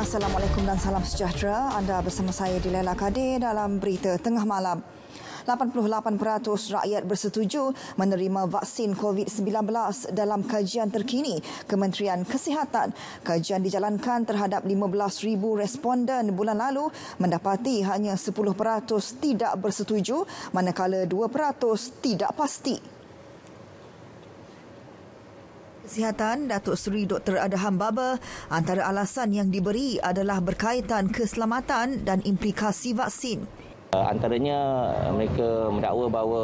Assalamualaikum dan salam sejahtera. Anda bersama saya di Lela Kadir dalam berita tengah malam. 88% rakyat bersetuju menerima vaksin COVID-19 dalam kajian terkini Kementerian Kesihatan. Kajian dijalankan terhadap 15,000 responden bulan lalu mendapati hanya 10% tidak bersetuju manakala 2% tidak pasti. Kesihatan Datuk Seri Dr. Adham Baba antara alasan yang diberi adalah berkaitan keselamatan dan implikasi vaksin. Uh, antaranya uh, mereka mendakwa bahawa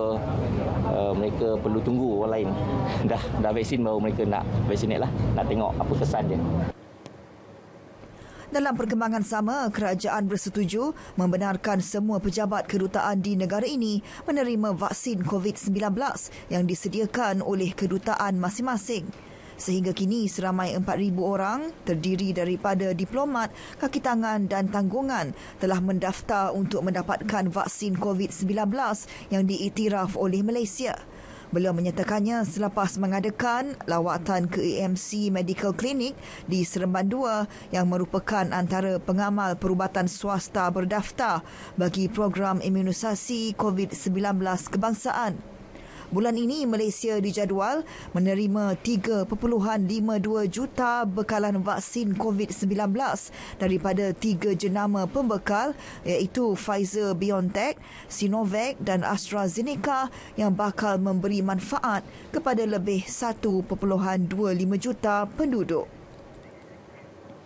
uh, mereka perlu tunggu orang lain. dah dah vaksin baru mereka nak vaksinate lah, nak tengok apa kesan dia. Dalam perkembangan sama, kerajaan bersetuju membenarkan semua pejabat kedutaan di negara ini menerima vaksin COVID-19 yang disediakan oleh kedutaan masing-masing. Sehingga kini seramai 4,000 orang terdiri daripada diplomat, kaki tangan dan tanggungan telah mendaftar untuk mendapatkan vaksin COVID-19 yang diiktiraf oleh Malaysia. Beliau menyatakannya selepas mengadakan lawatan ke AMC Medical Clinic di Seremban 2 yang merupakan antara pengamal perubatan swasta berdaftar bagi program imunisasi COVID-19 kebangsaan. Bulan ini Malaysia dijadual menerima 3.52 juta bekalan vaksin COVID-19 daripada tiga jenama pembekal iaitu Pfizer BioNTech, Sinovac dan AstraZeneca yang bakal memberi manfaat kepada lebih 1.25 juta penduduk.